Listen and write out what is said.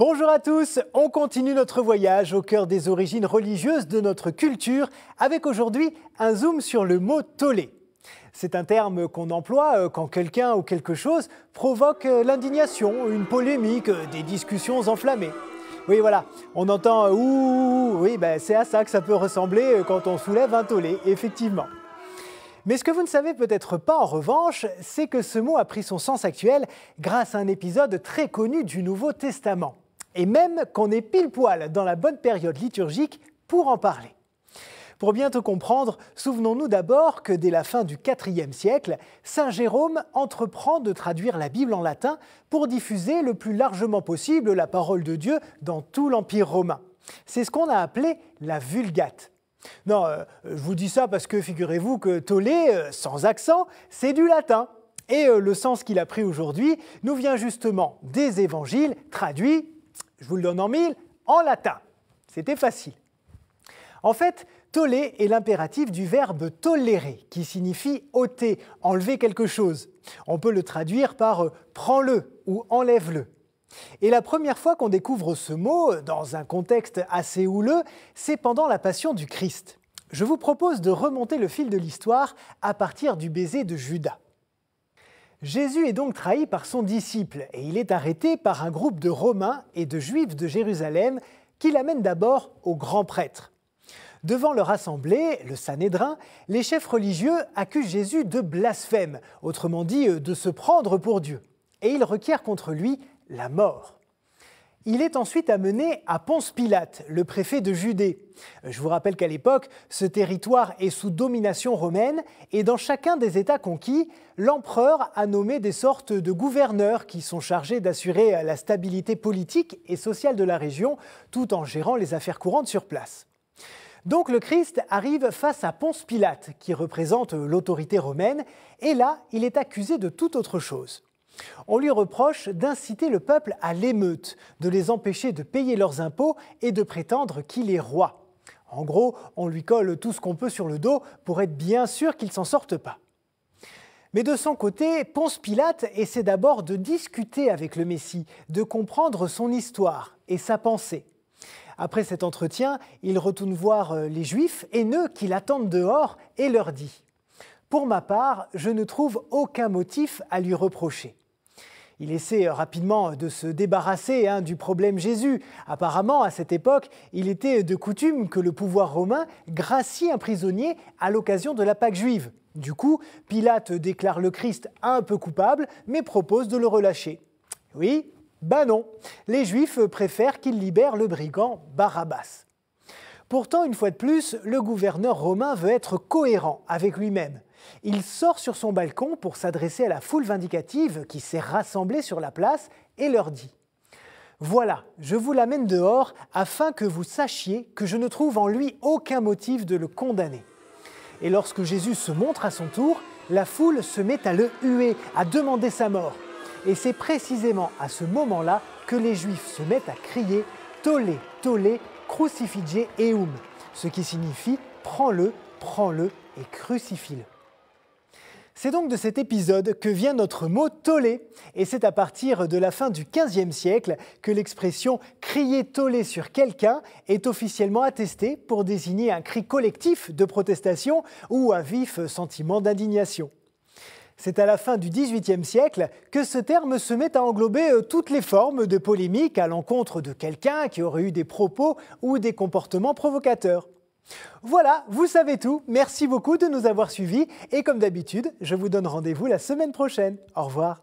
Bonjour à tous, on continue notre voyage au cœur des origines religieuses de notre culture avec aujourd'hui un zoom sur le mot tollé. C'est un terme qu'on emploie euh, quand quelqu'un ou quelque chose provoque euh, l'indignation, une polémique, euh, des discussions enflammées. Oui voilà, on entend ouh, oui ben c'est à ça que ça peut ressembler quand on soulève un tollé, effectivement. Mais ce que vous ne savez peut-être pas en revanche, c'est que ce mot a pris son sens actuel grâce à un épisode très connu du Nouveau Testament et même qu'on est pile poil dans la bonne période liturgique pour en parler. Pour bien te comprendre, souvenons-nous d'abord que dès la fin du IVe siècle, Saint Jérôme entreprend de traduire la Bible en latin pour diffuser le plus largement possible la parole de Dieu dans tout l'Empire romain. C'est ce qu'on a appelé la Vulgate. Non, euh, je vous dis ça parce que figurez-vous que Tolé, euh, sans accent, c'est du latin. Et euh, le sens qu'il a pris aujourd'hui nous vient justement des évangiles traduits je vous le donne en mille, en latin. C'était facile. En fait, toller est l'impératif du verbe tolérer, qui signifie ôter, enlever quelque chose. On peut le traduire par euh, prends-le ou enlève-le. Et la première fois qu'on découvre ce mot, euh, dans un contexte assez houleux, c'est pendant la passion du Christ. Je vous propose de remonter le fil de l'histoire à partir du baiser de Judas. Jésus est donc trahi par son disciple et il est arrêté par un groupe de Romains et de Juifs de Jérusalem qui l'amènent d'abord au grand prêtre. Devant leur assemblée, le Sanhédrin, les chefs religieux accusent Jésus de blasphème, autrement dit euh, de se prendre pour Dieu, et ils requièrent contre lui la mort. Il est ensuite amené à Ponce Pilate, le préfet de Judée. Je vous rappelle qu'à l'époque, ce territoire est sous domination romaine et dans chacun des États conquis, l'empereur a nommé des sortes de gouverneurs qui sont chargés d'assurer la stabilité politique et sociale de la région tout en gérant les affaires courantes sur place. Donc le Christ arrive face à Ponce Pilate, qui représente l'autorité romaine, et là, il est accusé de toute autre chose. On lui reproche d'inciter le peuple à l'émeute, de les empêcher de payer leurs impôts et de prétendre qu'il est roi. En gros, on lui colle tout ce qu'on peut sur le dos pour être bien sûr qu'il s'en sorte pas. Mais de son côté, Ponce Pilate essaie d'abord de discuter avec le Messie, de comprendre son histoire et sa pensée. Après cet entretien, il retourne voir euh, les Juifs haineux qui l'attendent dehors et leur dit ⁇ Pour ma part, je ne trouve aucun motif à lui reprocher. Il essaie euh, rapidement de se débarrasser hein, du problème Jésus. Apparemment, à cette époque, il était euh, de coutume que le pouvoir romain gracie un prisonnier à l'occasion de la Pâque juive. Du coup, Pilate déclare le Christ un peu coupable, mais propose de le relâcher. Oui, ben non, les Juifs préfèrent qu'il libère le brigand Barabbas. Pourtant, une fois de plus, le gouverneur romain veut être cohérent avec lui-même. Il sort sur son balcon pour s'adresser à la foule vindicative qui s'est rassemblée sur la place et leur dit voilà, je vous l'amène dehors afin que vous sachiez que je ne trouve en lui aucun motif de le condamner. Et lorsque Jésus se montre à son tour, la foule se met à le huer, à demander sa mort. Et c'est précisément à ce moment-là que les Juifs se mettent à crier Tolé, tolé, crucifige eum, ce qui signifie prends-le, prends-le et crucifie-le. C'est donc de cet épisode que vient notre mot tollé, et c'est à partir de la fin du XVe siècle que l'expression crier tollé sur quelqu'un est officiellement attestée pour désigner un cri collectif de protestation ou un vif sentiment d'indignation. C'est à la fin du XVIIIe siècle que ce terme se met à englober euh, toutes les formes de polémique à l'encontre de quelqu'un qui aurait eu des propos ou des comportements provocateurs. Voilà, vous savez tout. Merci beaucoup de nous avoir suivis. Et comme d'habitude, je vous donne rendez-vous la semaine prochaine. Au revoir.